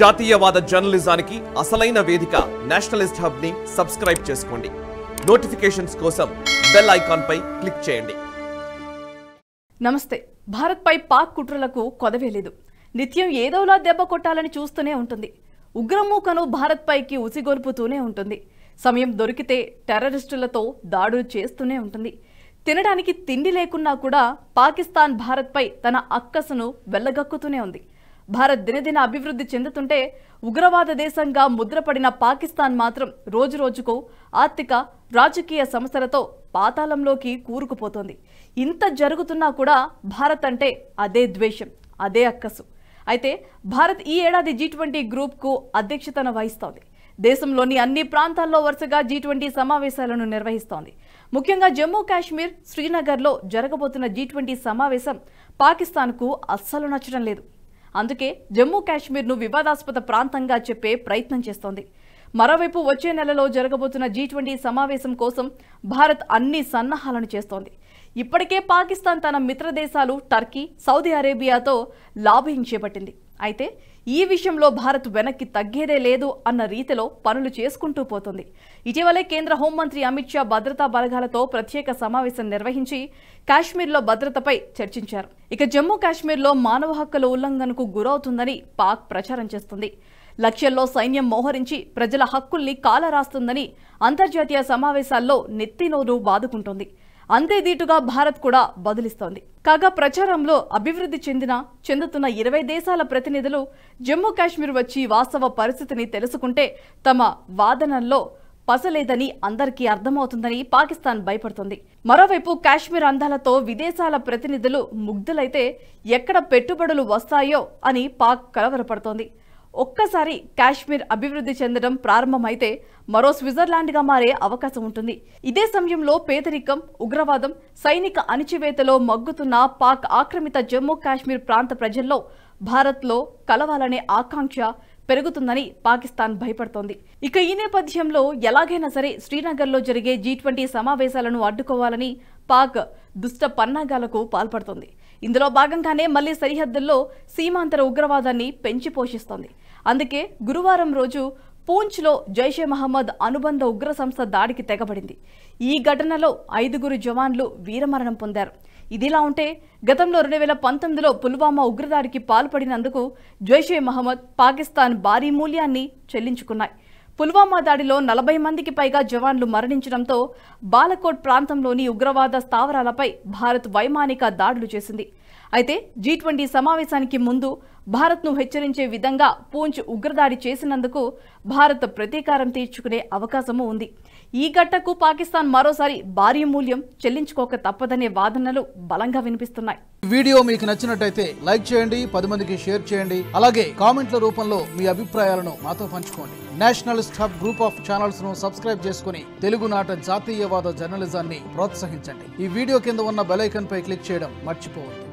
జాతీయవాద జర్నలిజానికి అసలైన వేదిక నేషనలిస్ట్ హబ్ ని సబ్స్క్రైబ్ చేసుకోండి నోటిఫికేషన్స్ కోసం బెల్ ఐకాన్ పై క్లిక్ చేయండి నమస్తే భారత్పై పాక్ కుట్రలకు కొదవే లేదు నిత్యం ఏదోలా దెబ్బ కొట్టాలని చూస్తూనే ఉంటుంది ఉగ్రమూకను భారత్పైకి ఉసిగొల్పుతూనే ఉంటుంది సమయం దొరికితే టెర్రరిస్టులతో దాడులు చేస్తూనే ఉంటుంది తినడానికి తిండి లేకున్నా కూడా పాకిస్తాన్ భారత్పై తన అక్కసును వెళ్ళగక్కుతూనే ఉంది భారత్ దినదిన అభివృద్ధి చెందుతుంటే ఉగ్రవాద దేశంగా ముద్రపడిన పాకిస్తాన్ మాత్రం రోజురోజుకు ఆర్థిక రాజకీయ సమస్యలతో పాతాళంలోకి కూరుకుపోతోంది ఇంత జరుగుతున్నా కూడా భారత్ అంటే అదే ద్వేషం అదే అక్కసు అయితే భారత్ ఈ ఏడాది జీ ట్వంటీ గ్రూప్కు అధ్యక్షతన వహిస్తోంది దేశంలోని అన్ని ప్రాంతాల్లో వరుసగా జీ ట్వంటీ సమావేశాలను నిర్వహిస్తోంది ముఖ్యంగా జమ్మూ కాశ్మీర్ శ్రీనగర్లో జరగబోతున్న జీ ట్వంటీ సమావేశం పాకిస్తాన్కు అస్సలు నచ్చడం లేదు అందుకే జమ్మూ కాశ్మీర్ను వివాదాస్పద ప్రాంతంగా చెప్పే ప్రయత్నం చేస్తోంది మరోవైపు వచ్చే నెలలో జరగబోతున్న జీ ట్వంటీ సమావేశం కోసం భారత్ అన్ని సన్నాహాలను చేస్తోంది ఇప్పటికే పాకిస్తాన్ తన మిత్రదేశాలు టర్కీ సౌదీ అరేబియాతో లాభించేపట్టింది చేపట్టింది అయితే ఈ విషయంలో భారత్ వెనక్కి తగ్గేదే లేదు అన్న రీతిలో పనులు చేసుకుంటూ పోతుంది ఇటీవలే కేంద్ర హోంమంత్రి అమిత్ షా భద్రతా బలగాలతో ప్రత్యేక సమావేశం నిర్వహించి కాశ్మీర్లో భద్రతపై చర్చించారు ఇక జమ్మూ కాశ్మీర్లో మానవ హక్కుల ఉల్లంఘనకు గురవుతుందని పాక్ ప్రచారం చేస్తుంది లక్ష్యంలో సైన్యం మోహరించి ప్రజల హక్కుల్ని కాలరాస్తుందని అంతర్జాతీయ సమావేశాల్లో నెత్తినోరు బాదుకుంటోంది అంతే దీటుగా భారత్ కూడా బదులిస్తోంది కాగా ప్రచారంలో అభివృద్ధి చెందిన చెందుతున్న ఇరవై దేశాల ప్రతినిధులు జమ్మూ కాశ్మీర్ వచ్చి వాస్తవ పరిస్థితిని తెలుసుకుంటే తమ వాదనల్లో పసలేదని అందరికీ అర్థమవుతుందని పాకిస్తాన్ భయపడుతుంది మరోవైపు కాశ్మీర్ అందాలతో విదేశాల ప్రతినిధులు ముగ్ధులైతే ఎక్కడ పెట్టుబడులు వస్తాయో అని పాక్ కలవరపడుతోంది ఒక్కసారి కాశ్మీర్ అభివృద్ధి చెందడం ప్రారంభమైతే మరో స్విట్జర్లాండ్గా మారే అవకాశం ఉంటుంది ఇదే సమయంలో పేదరికం ఉగ్రవాదం సైనిక అణిచివేతలో మగ్గుతున్న పాక్ ఆక్రమిత జమ్మూ కాశ్మీర్ ప్రాంత ప్రజల్లో భారత్లో కలవాలనే ఆకాంక్ష పెరుగుతుందని పాకిస్తాన్ భయపడుతోంది ఇక ఈ నేపథ్యంలో ఎలాగైనా సరే శ్రీనగర్లో జరిగే జీ సమావేశాలను అడ్డుకోవాలని పాక్ దుష్ట పన్నాగాలకు పాల్పడుతోంది ఇందులో భాగంగానే మళ్లీ సరిహద్దుల్లో సీమాంతర ఉగ్రవాదాన్ని పెంచి పోషిస్తోంది అందుకే గురువారం రోజు పూంచ్లో జైషే మహమ్మద్ అనుబంధ ఉగ్ర సంస్థ దాడికి తెగబడింది ఈ ఘటనలో ఐదుగురు జవాన్లు వీరమరణం పొందారు ఇదిలా ఉంటే గతంలో రెండు వేల పంతొమ్మిదిలో పుల్వామా ఉగ్రదాడికి పాల్పడినందుకు జైషే మహమ్మద్ పాకిస్తాన్ భారీ మూల్యాన్ని చెల్లించుకున్నాయి పుల్వామా దాడిలో నలభై మందికి పైగా జవాన్లు మరణించడంతో బాలకోట్ ప్రాంతంలోని ఉగ్రవాద స్థావరాలపై భారత్ వైమానిక దాడులు చేసింది అయితే జీ ట్వంటీ సమావేశానికి ముందు భారత్ను హెచ్చరించే విధంగా పూంచ్ ఉగ్రదాడి చేసినందుకు భారత్ ప్రతీకారం తీర్చుకునే అవకాశము ఉంది ఈ గట్టకు పాకిస్తాన్ మరోసారి భారీ మూల్యం చెల్లించుకోక తప్పదనే వాదనలు బలంగా వినిపిస్తున్నాయి వీడియో మీకు నచ్చినట్టయితే లైక్ చేయండి పది మందికి షేర్ చేయండి అలాగే కామెంట్ల రూపంలో మీ అభిప్రాయాలను మాతో పంచుకోండి national stop group of channels ను సబ్స్క్రైబ్ చేసుకుని తెలుగునాట జాతీయవాద జర్నలిజాన్ని ప్రోత్సహించండి ఈ వీడియో కింద ఉన్న బెలైకన్ పై క్లిక్ చేయడం మర్చిపోవద్దు